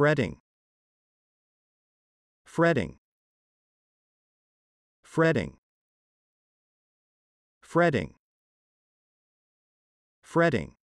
fretting fretting fretting fretting fretting